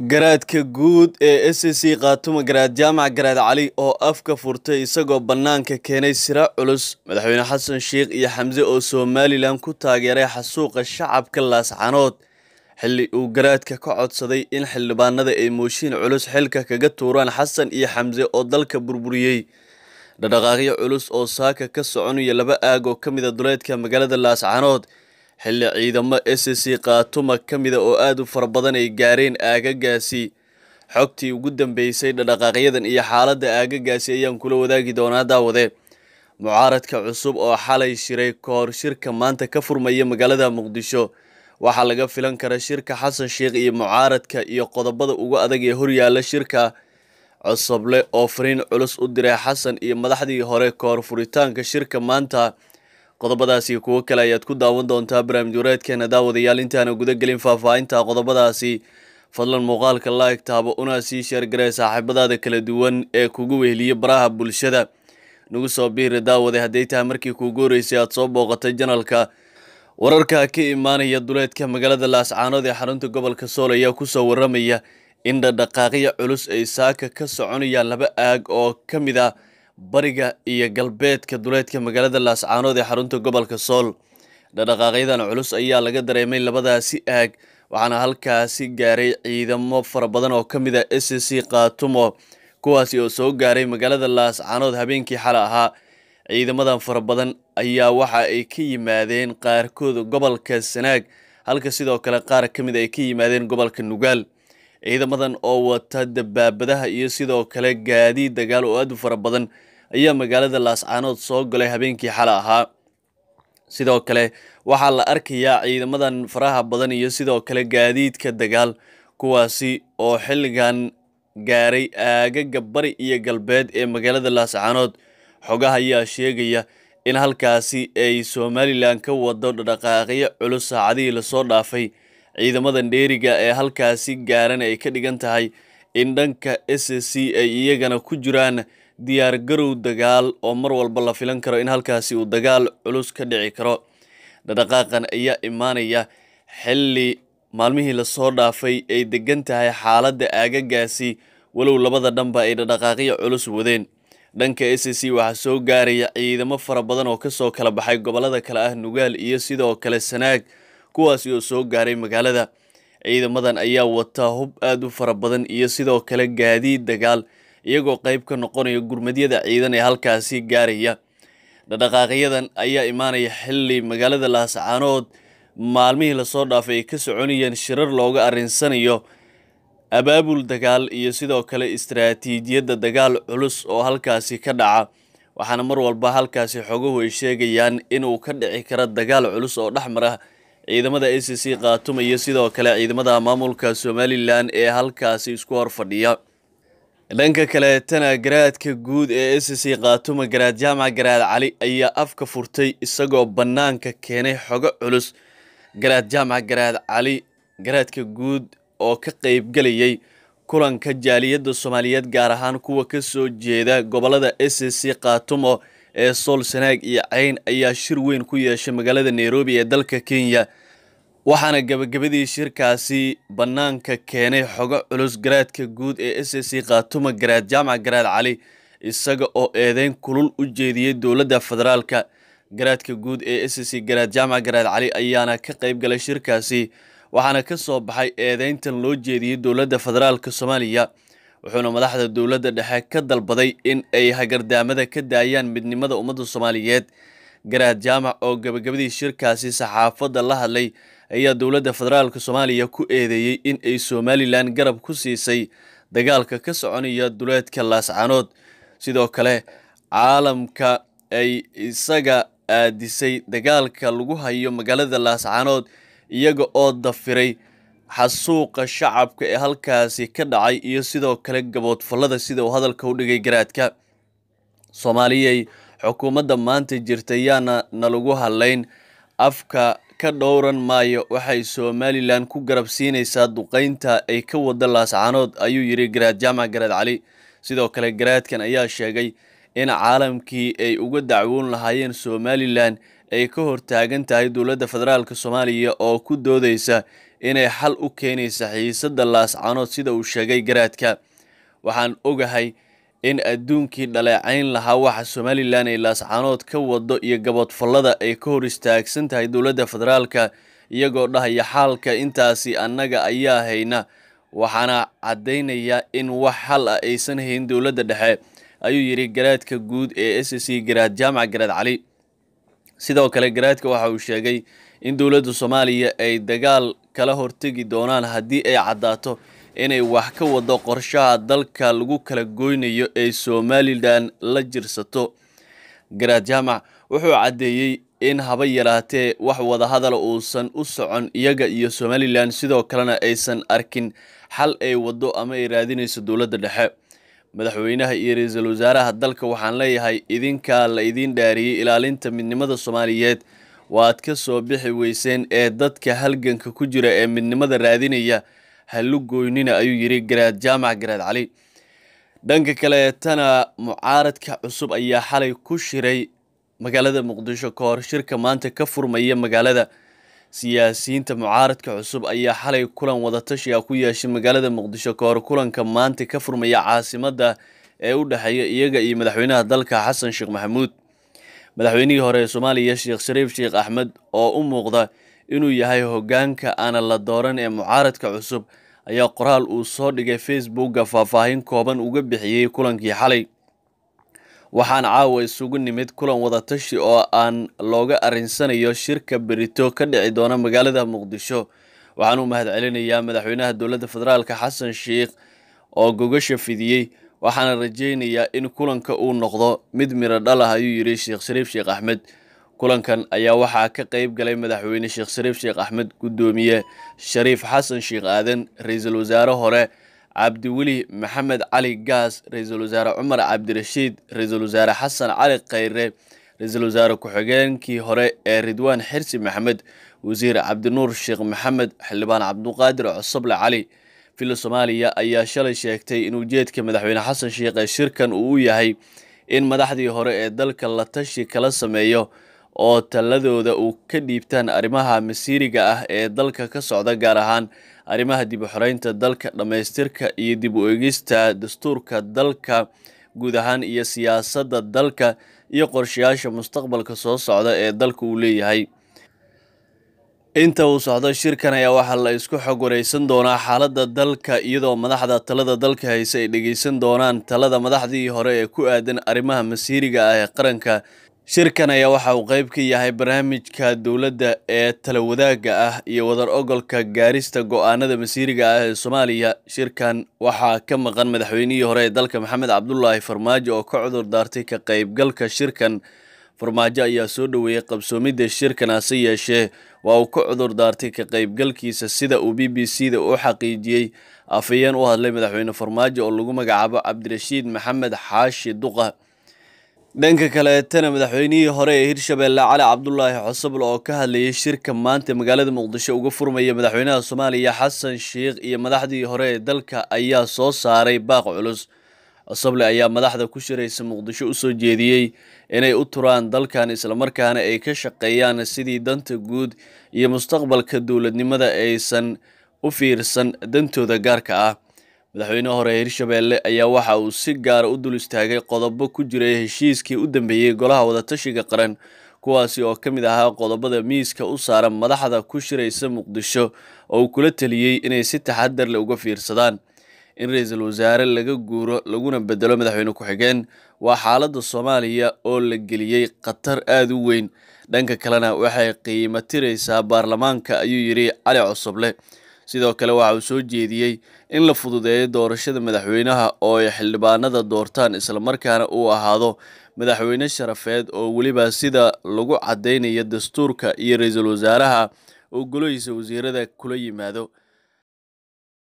garaadka guud ee s c khaatuma garaad jaamac garaad cali oo afka furtay isagoo bannaanka keenay siraac culus madaxweyne xasan sheekh iyo xamse oo somalilan ku taageeray xasuuqa shacabka laascanood xilli uu garaadka ka codsaday in xildhibaanada ay mooshiin culus xilka kaga tuuraan xasan iyo xamse oo dalka burburiyey dhadhaqaaqyo culus oo saaka ka socon iyo laba aag oo ka mida duleedka magaalada laascanood xilli ciidamo s c kaatuma ka mida oo aada u fara badan ay gaareen aagagaasi xogtii ugu dambeysay dhadhaqaaqyadan iyo xaaladda aagagaasi ayaan kula wadaagi doonaa daawade mucaaradka cusub oo xalay shiray koor shirka maanta ka furmaya magaalada muqdisho waxaa laga filan kara shirka xasan sheikh iyo mucaaradka iyo qodobada ugu adag ee horyaala shirka cosoble oo fariin culus u diray xasan iyo madaxdii hore koor furitaanka shirka maanta qodobadaasi iyo kuwo kale ayaad ku daawan doontaa barnaamijwareedkeena daawadayaal intaana guda gelin faahfaahinta qodobadaasi fadlan muuqaalka laayg taabo una sii sheergaree saaxiibadaada kala duwan ee kugu weheliya baraha bulshada nagu soo biiri daawade hadday tahay markii kuugu horreysay aad soo booqatay janalka wararka ka imaanaya duleedka magaalada laascaanood ee xarunta gobolka sool ayaa kusoo waramaya in dhadhaqaaqyo culus ay saaka ka soconayaan laba aag oo ka mid ah bariga iyo galbeedka duleedka magaalada laascaanood ee xarunta gobolka sool dhadhaqaaqyadan culus ayaa laga dareemay labadaasi aag waxaana halkaasi gaaray ciidamo fara badan oo ka mid a ah s c khaatumo kuwaasi oo soo gaaray magaalada laascaanood habeenkii xale ahaa ciidamadan fara badan ayaa waxa ay ka yimaadeen qaarkood gobolka sanaag halka sidoo kale qaar ka mid ah ay ka yimaadeen gobolka nugaal ciidamadan oo wata dabaabadaha iyo sidoo kale gaadiid dagaal oo aad u fara badan ayaa magaalada laascaanood soo galay habeenkii xale ahaa sidoo kale waxaa la arkayaa ciidamadan faraha badan iyo sidoo kale gaadiidka dagaal kuwaasi oo xilligan gaaray aagaga bari iyo galbeed ee magaalada laascaanood xogaha ayaa sheegaya in halkaasi ay somalilan ka wado dhadhaqaaqyo culus saacadihii lasoo dhaafay ciidamada dheeriga ee halkaasi gaaran ay ka dhigan tahay in dhanka s c ay iyagana ku jiraan diyaar garow dagaal oo mar walba la filan karo in halkaasi uu dagaal culus ka dhici karo dhadhaqaaqan ayaa imaanaya xilli maalmihii lasoo dhaafay ay degan tahay xaaladda aagagaasi walow labada dhanba ay dhadhaqaaqyo culus wadeen dhanka s c waxaa soo gaaraya ciidamo fara badan oo kasoo kala baxay gobollada kale ah nugaal iyo sidoo kale sanaag kuwaasi oo soo gaaray magaalada ciidamadan ayaa wataa hub aad u fara badan iyo sidoo kale gaadiid dagaal iyagoo qayb ka noqonaya gurmadyada ciidan ee halkaasi gaaraya dhaqdhaqaaqyadan ayaa imaanaya xilli magaalada laascaanood maalmihii lasoo dhaafay ay ka soconayeen shirar looga arrinsanayo abaabul dagaal iyo sidoo kale istaraatiijiyadda dagaal culus oo halkaasi ka dhaca waxaana mar walba halkaasi xoguhu ay sheegayaan inuu ka dhici kara dagaal culus oo dhex mara ciidamada a c c khaatuma iyo sidoo kale ciidamada maamulka somalilan ee halkaasi isku hor fadhiya dhanka kale tana garaadka guud ee s c c khaatuma garaad jaamac garaad cali ayaa afka furtay isagoo bannaanka keenay xogo culus garaad jaamac garaad cali garaadka guud oo ka qaybgelayay kulanka jaaliyadda soomaaliyeed gaar ahaan kuwa ka soo jeeda gobollada a c khaatumo ee sool sanaag iyo cayn ayaa shir weyn ku yeeshay magaalada nairobi ee dalka kenya waxaana gabagabadii shirkaasi bannaanka keenay xogo culus garaadka guud ee s c khaatuma garaad jaamac garaad cali isaga oo eedeyn kulul u jeediyey dowladda federaalka garaadka guud ee s c garaad jaamac garaad cali ayaana ka qayb galay shirkaasi waxaana ka soo baxay eedeyntan loo jeediyey dowladda federaalka soomaaliya wuxuuna madaxda dowladda dhexe ka dalbaday in ay hagardaamada ka daayaan midnimada ummadda soomaaliyeed garaad jaamac oo gabagabadii shirkaasi saxaafadda la hadlay ayaa dowladda federaalka soomaaliya ku eedeeyey in ay somalilan garab ku siisay dagaalka ka soconaya duleedka laascanood sidoo kale caalamka ay isaga aadisay dagaalka lagu hayo magaalada laascanood iyaga oo dafiray xasuuqa shacabka ee halkaasi ka dhacay iyo sidoo kale gaboodfallada sida uu hadalka u dhigay garaadka soomaaliyay xukuumadda maanta jirta yaana nalagu hadlayn afka ka dhowran maayo waxay somalilan ku garab siinaysaa duqaynta ay ka wada laascanood ayuu yidhi garaad jaamac garaad cali sidoo kale garaadkan ayaa sheegay in caalamkii ay uga dacwoon lahaayeen somalilan ay ka hortaagan tahay dowladda federaalk soomaaliya oo ku doodaysa inay xal u keenaysa xiisada laascanood sida uu sheegay garaadka waxaan ogahay in adduunkii dhaleecayn lahaa waxa somalilan ay laascanood ka wado iyo gabodfallada ay ka hor istaagsan tahay dowladda federaalka iyagoo dhahaya xaalka intaasi annaga ayaa hayna waxaana caddaynaya in wax xal ah aysan hayn dowladda dhexe ayuu yidhi garaadka guud ee s c garaad jaamac garaad cali sidoo kale garaadka waxa uu sheegay in dowladda soomaaliya ay dagaal kala hortegi doonaan haddii ay caddaato inay wax ka waddo qorshaha dalka lagu kala goynayo ee somalilan la jirsato garaad jaamac wuxuu caddeeyey in haba yaraatee wax wadahadala uusan u socon iyaga iyo somalilan sidoo kalena aysan arkin xal ay waddo ama ay raadinayso dowladda dhexe madaxweynaha iyo ra-iisul wasaaraha dalka waxaan leeyahay idinkaa la idiin dhaariyey ilaalinta midnimada soomaaliyeed waad ka soo bixi weyseen ee dadka halganka ku jira ee midnimada raadinaya halu goynina ayuu yidhi garaad jaamac garaad cali dhanka kaleetana mucaaradka cusub ayaa xalay ku shiray magaalada muqdisho ka shirka maanta ka furmaya magaalada siyaasiyiinta mucaaradka cusub ayaa xalay kulan wadatashiga ah ku yeeshay magaalada muqdisho ka kulanka maanta ka furmaya caasimada ee u dhexeeya iyaga iyo madaxweynaha dalka xasan sheekh maxamuud madaxweynihii hore ee soomaaliya sheekh shariif sheekh axmed oo u muuqda inuu yahay hoggaanka aana la dooran ee mucaaradka cusub ayaa qoraal uu soo dhigay facebookga faahfaahin kooban uga bixiyey kulankii xalay waxaan caawa isugu nimid kulan wadatashi oo aan looga arrinsanayo shirka berito ka dhici doona magaalada muqdisho waxaan u mahad celinayaa madaxweynaha dowladda federaalk xasan sheikh oo gogasha fidiyey waxaana rajaynayaa in kulanka uu noqdo mid midho dhalah ayuu yidhi sheekh shariif sheekh axmed kulankan ayaa waxaa ka qayb galay madaxweyne sheekh shariif sheekh axmed guddoomiye shariif xasan sheekh aadan ra-iisul wasaare hore cabdiweli maxamed cali gaas ra-iisul wasaare cumar cabdirashiid ra-iisul wasaare xasan cali khayre ra-iisul wasaare ku-xigeenkii hore ee ridwaan xirsi maxamed wasiir cabdinuur sheekh maxamed xildhibaan cabduqaadir cosoble cali villa soomaaliya ayaa shalay sheegtay in ujeedka madaxweyne xasan ee shirkan uu u yahay in madaxdii hore ee dalka la tashi kala sameeyo oo talladooda uu ka dhiibtaan arrimaha masiiriga ah ee dalka ka socda gaar ahaan arrimaha dib u xoreynta dalka dhammaystirka iyo dib u eegista dastuurka dalka guud ahaan iyo siyaasadda dalka iyo qorshayaasha mustaqbalka soo socda ee dalka uu leeyahay inta uu socdo shirkan ayaa waxaa la isku xogwaraysan doonaa xaaladda dalka iyadoo madaxda talada dalka hayse ay dhegaysan doonaan talada madaxdii hore ee ku aadan arrimaha masiiriga ah ee qaranka shirkan ayaa waxa uu qayb ka yahay barnaamijka dowladda ee tala ah iyo wadar ogolka gaarista go'aanada masiiriga ah ee soomaaliya shirkan waxaa ka maqan madaxweynihii hore ee dalka maxamed cabdulaahi farmaajo oo ka cudur daartay ka qaybgalka shirkan farmaajo ayaa soo dhoweeyey qabsoomidda shirkan hase yeeshee waa uu ka cudur daartay ka qaybgalkiisa sida uu b b c da u xaqiijiyey afhayeen u hadlay madaxweyne farmaajo oo lagu magacaabo cabdirashiid maxamed xaashi duqa dhanka kaleetana madaxweynihii hore ee hirshabeelle cali cabdulaahi cosabl oo ka hadlayay shirka maanta magaalada muqdisho uga furmaya madaxweynaha soomaaliya xasan sheikh iyo madaxdii hore ee dalka ayaa soo saaray baaq culus cosable ayaa madaxda ku shiraysa muqdisho usoo jeediyey inay u turaan dalkan islamarkaana ay ka shaqeeyaan sidii danta guud iyo mustaqbalka dowladnimada aysan u fiirsan dantooda gaarka ah madaxweynehi hore hirshabeelle ayaa waxa uu si gaara ah u dul istaagay qodobo ku jiray heshiiskii u dambeeyey golaha wadatashiga qaran kuwaasi oo ka mid ahaa qodobada miiska u saaran madaxda ku shiraysa muqdisho oo uu kula teliyey inay si taxadar le uga fiirsadaan in ra-iisul wasaare laga guuro laguna bedelo madaxweyne ku-xigeen waa xaaladda soomaaliya oo la geliyey khatar aada u weyn dhanka kalena waxay qiimo tiraysaa baarlamaanka ayuu yidhi cali cosoble sidoo kale waxa uu soo jeediyey in la fududeeyo doorashada madaxweynaha oo ay xildhibaanada doortaan islamarkaana uu ahaado madaxweyne sharafeed oo weliba sida lagu caddaynayo dastuurka iyo ra-iisul wasaaraha oo golihiisa wasiirada kula yimaado